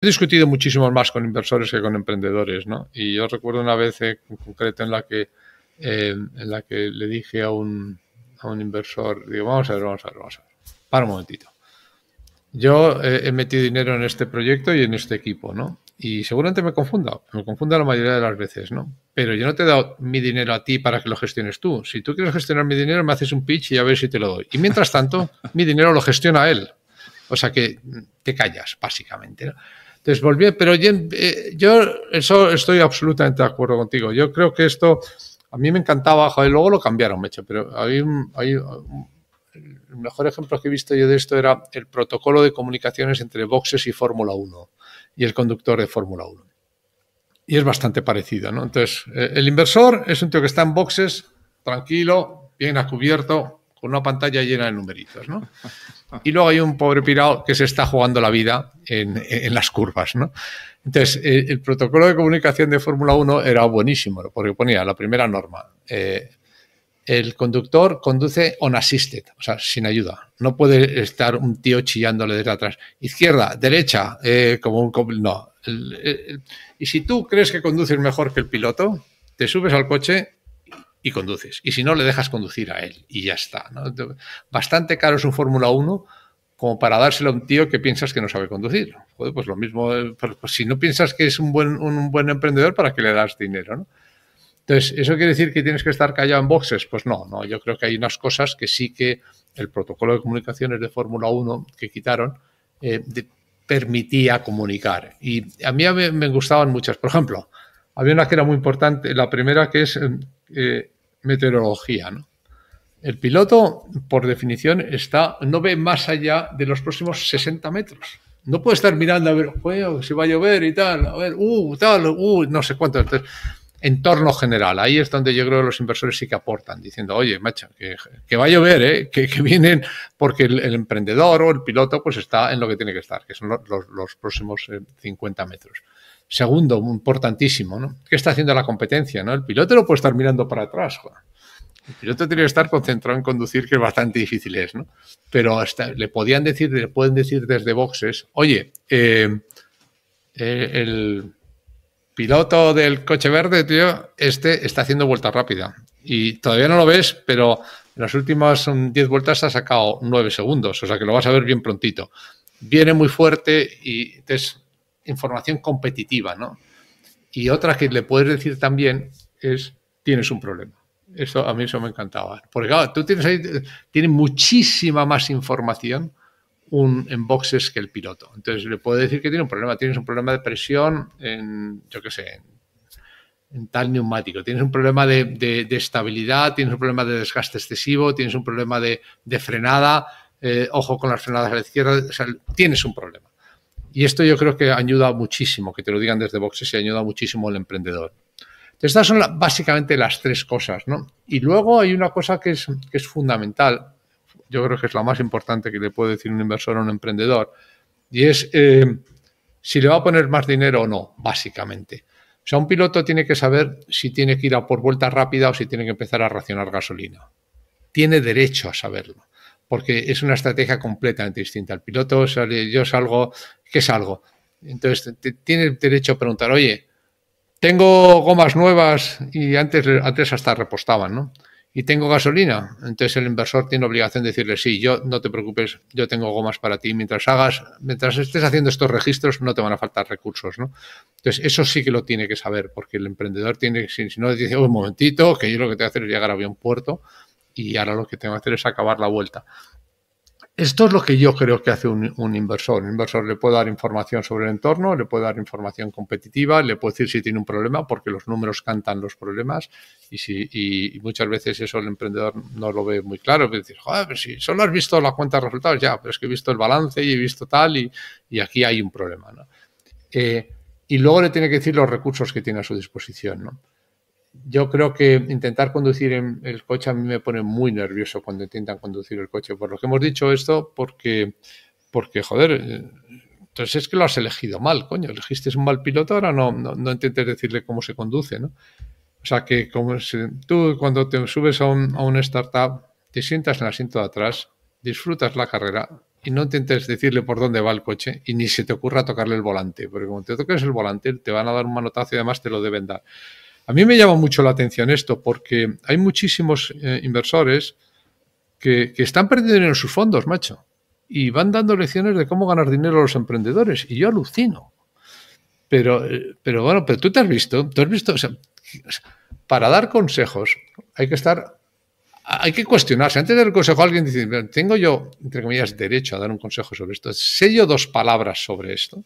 He discutido muchísimo más con inversores que con emprendedores, ¿no? Y yo recuerdo una vez eh, en concreto en la que, eh, en la que le dije a un, a un inversor, digo, vamos a ver, vamos a ver, vamos a ver, para un momentito. Yo eh, he metido dinero en este proyecto y en este equipo, ¿no? Y seguramente me confunda, me confunda la mayoría de las veces, ¿no? Pero yo no te he dado mi dinero a ti para que lo gestiones tú. Si tú quieres gestionar mi dinero, me haces un pitch y a ver si te lo doy. Y mientras tanto, mi dinero lo gestiona él. O sea que te callas, básicamente. ¿no? pero yo, eh, yo eso estoy absolutamente de acuerdo contigo. Yo creo que esto, a mí me encantaba, joder, luego lo cambiaron, Mecho, pero hay, el mejor ejemplo que he visto yo de esto era el protocolo de comunicaciones entre boxes y Fórmula 1 y el conductor de Fórmula 1. Y es bastante parecido, ¿no? Entonces, eh, el inversor es un tío que está en boxes, tranquilo, bien a cubierto, con una pantalla llena de numeritos, ¿no? Y luego hay un pobre pirado que se está jugando la vida en, las curvas, ¿no? Entonces, eh, el protocolo de comunicación de Fórmula 1 era buenísimo, porque ponía la primera norma. Eh, el conductor conduce on assisted, o sea, sin ayuda. No puede estar un tío chillándole desde atrás. Izquierda, derecha, eh, como un... no. y si tú crees que conduces mejor que el piloto, te subes al coche y conduces. Y si no, le dejas conducir a él y ya está. Bastante caro es un Fórmula 1 como para dárselo a un tío que piensas que no sabe conducir. pues lo mismo, eh, pues, pues si no piensas que es un buen, un buen emprendedor, ¿para que le das dinero? Entonces, ¿eso quiere decir que tienes que estar callado en boxes? Pues no, no, yo creo que hay unas cosas que sí que el protocolo de comunicaciones de Fórmula 1 que quitaron eh, permitía comunicar. Y a mí me, gustaban muchas. Por ejemplo, había una que era muy importante, la primera que es eh, meteorología. ¿no? El piloto, por definición, está, no ve más allá de los próximos 60 metros. No puede estar mirando a ver si va a llover y tal, a ver, uh, tal, uh, no sé cuánto. Entonces, entorno general. Ahí es donde yo creo que los inversores sí que aportan, diciendo, oye, macho, que, va a llover, ¿eh? que, vienen, porque el, emprendedor o el piloto pues está en lo que tiene que estar, que son los, los próximos 50 eh, metros. Segundo, importantísimo, ¿no? ¿Qué está haciendo la competencia? ¿no? El piloto no puede estar mirando para atrás. Joder. El piloto tiene que estar concentrado en conducir, que es bastante difícil ¿no? Pero hasta le podían decir, le pueden decir desde boxes, oye, eh, eh, el piloto del coche verde, tío, este está haciendo vuelta rápida. Y todavía no lo ves, pero en las últimas 10 mm, vueltas ha sacado 9 segundos, o sea que lo vas a ver bien prontito. Viene muy fuerte y es información competitiva, ¿no? Y otra que le puedes decir también es, tienes un problema. Eso, a mí eso me encantaba. Porque claro, tú tienes ahí, tiene muchísima más información un, en boxes que el piloto. Entonces le puedo decir que tiene un problema. Tienes un problema de presión en, yo qué sé, en, tal neumático. Tienes un problema de, estabilidad, tienes un problema de desgaste excesivo, tienes un problema de, frenada, eh, ojo con las frenadas a la izquierda, tienes un problema. Y esto yo creo que ayuda muchísimo, que te lo digan desde boxes y ayuda muchísimo al emprendedor. estas son básicamente las tres cosas, ¿no? Y luego hay una cosa que es, fundamental, yo creo que es la más importante que le puede decir un inversor a un emprendedor, y es eh, si le va a poner más dinero o no, básicamente. O sea, un piloto tiene que saber si tiene que ir a por vuelta rápida o si tiene que empezar a racionar gasolina. Tiene derecho a saberlo porque es una estrategia completamente distinta. El piloto yo salgo que es algo. Entonces, tiene tienes derecho a preguntar, oye, tengo gomas nuevas y antes, antes hasta repostaban, ¿no? Y tengo gasolina. Entonces el inversor tiene obligación de decirle, sí, yo no te preocupes, yo tengo gomas para ti. Mientras hagas, mientras estés haciendo estos registros, no te van a faltar recursos, ¿no? Entonces, eso sí que lo tiene que saber, porque el emprendedor tiene, si, si no dice, oh, un momentito, que yo lo que tengo que hacer es llegar a bien puerto y ahora lo que tengo que hacer es acabar la vuelta. Esto es lo que yo creo que hace un, inversor. Un inversor le puede dar información sobre el entorno, le puede dar información competitiva, le puede decir si tiene un problema, porque los números cantan los problemas y, si, muchas veces eso el emprendedor no lo ve muy claro. Pues dice, joder, pero si solo has visto la cuenta de resultados, ya, pero es que he visto el balance y he visto tal y, aquí hay un problema. ¿no? Eh, y luego le tiene que decir los recursos que tiene a su disposición. ¿no? yo creo que intentar conducir en el coche a mí me pone muy nervioso cuando intentan conducir el coche. Por lo que hemos dicho esto, porque, porque joder, eh, entonces es que lo has elegido mal, coño. Elegiste un mal piloto, ahora no, no, intentes decirle cómo se conduce, ¿no? O sea, que como tú cuando te subes a, un, a una startup, te sientas en el asiento de atrás, disfrutas la carrera y no intentes decirle por dónde va el coche y ni se te ocurra tocarle el volante, porque cuando te toques el volante te van a dar un manotazo y además te lo deben dar. A mí me llama mucho la atención esto porque hay muchísimos eh, inversores que, están perdiendo dinero en sus fondos, macho, y van dando lecciones de cómo ganar dinero a los emprendedores. Y yo alucino. Pero, eh, pero bueno, pero tú te has visto, tú has visto, para dar consejos hay que estar, hay que cuestionarse. Antes del consejo alguien dice, tengo yo, entre comillas, derecho a dar un consejo sobre esto. Sello dos palabras sobre esto?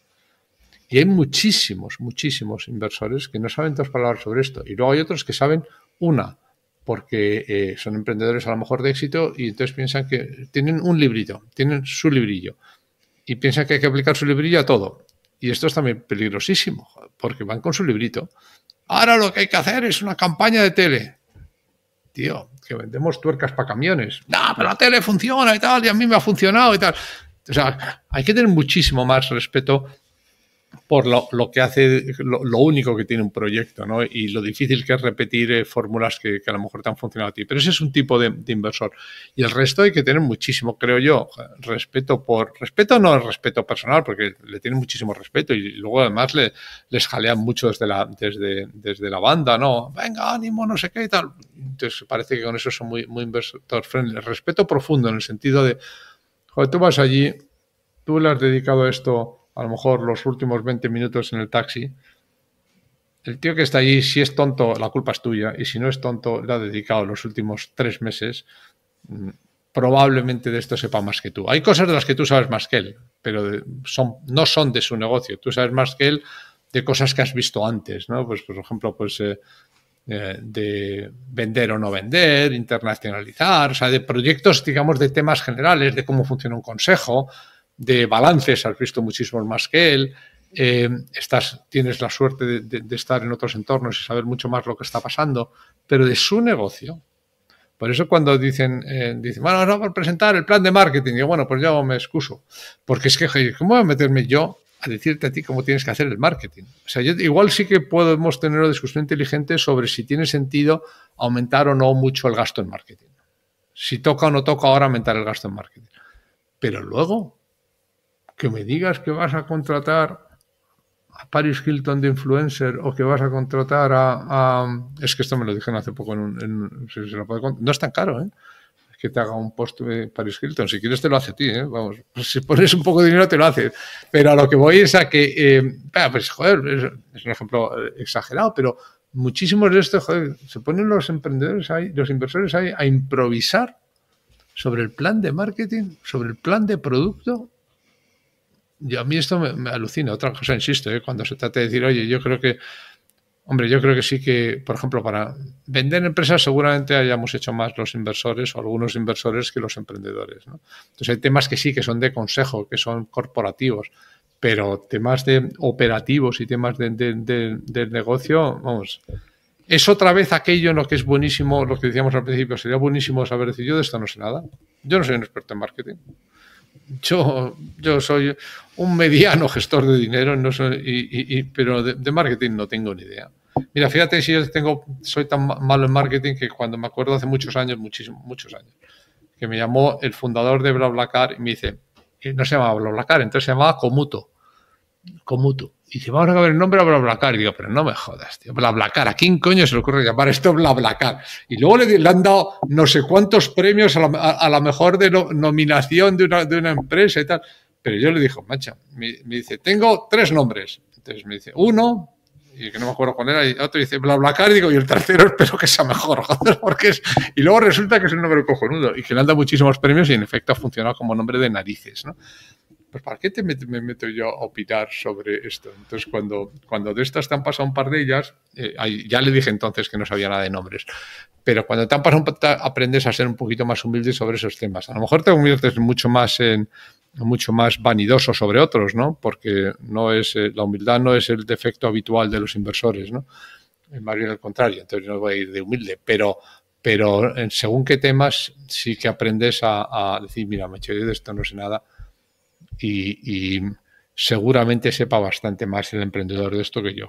Y hay muchísimos, muchísimos inversores que no saben dos palabras sobre esto. Y luego hay otros que saben una, porque eh, son emprendedores a lo mejor de éxito y entonces piensan que tienen un librito, tienen su librillo. Y piensan que hay que aplicar su librillo a todo. Y esto es también peligrosísimo, porque van con su librito. Ahora lo que hay que hacer es una campaña de tele. Tío, que vendemos tuercas para camiones. No, pero la tele funciona y tal, y a mí me ha funcionado y tal. O sea, hay que tener muchísimo más respeto por lo, que hace, lo, único que tiene un proyecto, ¿no? Y lo difícil que es repetir eh, fórmulas que, a lo mejor te han funcionado a ti. Pero ese es un tipo de, inversor. Y el resto hay que tener muchísimo, creo yo, respeto por. Respeto no el respeto personal, porque le tienen muchísimo respeto y luego además le, les jalean mucho desde la, desde, desde la banda, ¿no? Venga, ánimo, no sé qué y tal. Entonces parece que con eso son muy, muy inversor friendly. Respeto profundo en el sentido de, joder, tú vas allí, tú le has dedicado esto a lo mejor los últimos 20 minutos en el taxi, el tío que está allí, si es tonto, la culpa es tuya, y si no es tonto, le ha dedicado los últimos tres meses, mm, probablemente de esto sepa más que tú. Hay cosas de las que tú sabes más que él, pero son, no son de su negocio. Tú sabes más que él de cosas que has visto antes, ¿no? Pues, por ejemplo, pues eh, eh, de vender o no vender, internacionalizar, o sea, de proyectos, digamos, de temas generales, de cómo funciona un consejo, de balances, has visto muchísimo más que él, eh, tienes la suerte de, estar en otros entornos y saber mucho más lo que está pasando, pero de su negocio. Por eso cuando dicen, eh, dicen bueno, no, a presentar el plan de marketing, digo, bueno, pues yo me excuso, porque es que, ¿cómo voy a meterme yo a decirte a ti cómo tienes que hacer el marketing? O sea, igual sí que podemos tener una discusión inteligente sobre si tiene sentido aumentar o no mucho el gasto en marketing. Si toca o no toca ahora aumentar el gasto en marketing. Pero luego, que me digas que vas a contratar a Paris Hilton de influencer o que vas a contratar a, es que esto me lo dijeron hace poco en, no es tan caro ¿eh? que te haga un post de Paris Hilton si quieres te lo hace a ti ¿eh? vamos pues si pones un poco de dinero te lo hace pero a lo que voy es a que eh, ah, pues, es, es, un ejemplo exagerado pero muchísimos de estos joder, se ponen los emprendedores ahí los inversores ahí a improvisar sobre el plan de marketing sobre el plan de producto yo, a mí esto me, alucina. Otra cosa, insisto, ¿eh? cuando se trata de decir, oye, yo creo que, hombre, yo creo que sí que, por ejemplo, para vender empresas seguramente hayamos hecho más los inversores o algunos inversores que los emprendedores. ¿no? Entonces hay temas que sí, que son de consejo, que son corporativos, pero temas de operativos y temas de, del negocio, vamos. Es otra vez aquello en lo que es buenísimo, lo que decíamos al principio, sería buenísimo saber decir, yo de esto no sé nada, yo no soy un experto en marketing yo, yo soy un mediano gestor de dinero, no soy, pero de, marketing no tengo ni idea. Mira, fíjate si yo tengo, soy tan malo en marketing que cuando me acuerdo hace muchos años, muchísimos, muchos años, que me llamó el fundador de BlaBlaCar y me dice, no se llamaba BlaBlaCar, entonces se llamaba Comuto. Comuto. Y dice, vamos a cambiar el nombre a BlaBlaCar. Y digo, pero no me jodas, tío. BlaBlaCar, ¿a quién coño se le ocurre llamar esto Bla BlaBlaCar? Y luego le, han dado no sé cuántos premios a la, mejor de nominación de una, empresa y tal. Pero yo le digo, macha, me, dice, tengo tres nombres. Entonces me dice, uno, y que no me acuerdo cuál era, y otro dice BlaBlaCar, y digo, y el tercero espero que sea mejor, joder, porque es... Y luego resulta que es un nombre cojonudo y que le han dado muchísimos premios y en efecto ha funcionado como nombre de narices, ¿no? pues ¿para qué te me meto yo a opinar sobre esto? Entonces, cuando, cuando de estas te han pasado un par de ellas, eh, ya le dije entonces que no sabía nada de nombres, pero cuando te han pasado un par, aprendes a ser un poquito más humilde sobre esos temas. A lo mejor te conviertes mucho más en mucho más vanidoso sobre otros, ¿no? Porque no es eh, la humildad no es el defecto habitual de los inversores, ¿no? Más bien al contrario, entonces no voy a ir de humilde, pero pero eh, según qué temas sí que aprendes a, decir, mira, me he hecho de esto no sé nada, y, seguramente sepa bastante más el emprendedor de esto que yo.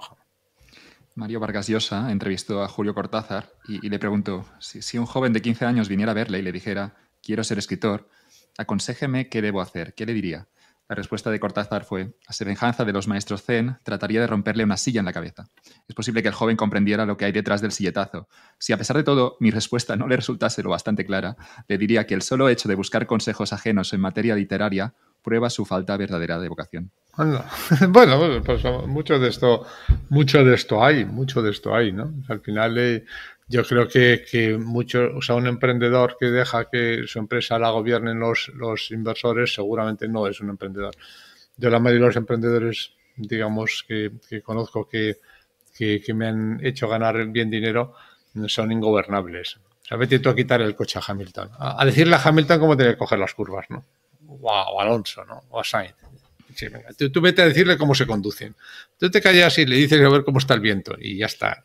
Mario Vargas Llosa entrevistó a Julio Cortázar y, le preguntó, si, si, un joven de 15 años viniera a verle y le dijera, quiero ser escritor, aconséjeme qué debo hacer, ¿qué le diría? La respuesta de Cortázar fue, a semejanza de los maestros Zen, trataría de romperle una silla en la cabeza. Es posible que el joven comprendiera lo que hay detrás del silletazo. Si a pesar de todo mi respuesta no le resultase lo bastante clara, le diría que el solo hecho de buscar consejos ajenos en materia literaria prueba su falta verdadera de vocación. Bueno, pues, pues mucho de esto, de esto hay, mucho de esto hay, ¿no? Al final eh, yo creo que, que o sea, un emprendedor que deja que su empresa la gobiernen los, los inversores seguramente no es un emprendedor. Yo la mayoría de los emprendedores, digamos, que, que conozco que, que, me han hecho ganar bien dinero son ingobernables. O sea, vete tú a quitar el coche a Hamilton. A, decirle a Hamilton cómo tiene que coger las curvas, ¿no? O a, Alonso, ¿no? O a Sainz. Sí, venga. tú, vete a decirle cómo se conducen. Tú te callas y le dices a ver cómo está el viento y ya está.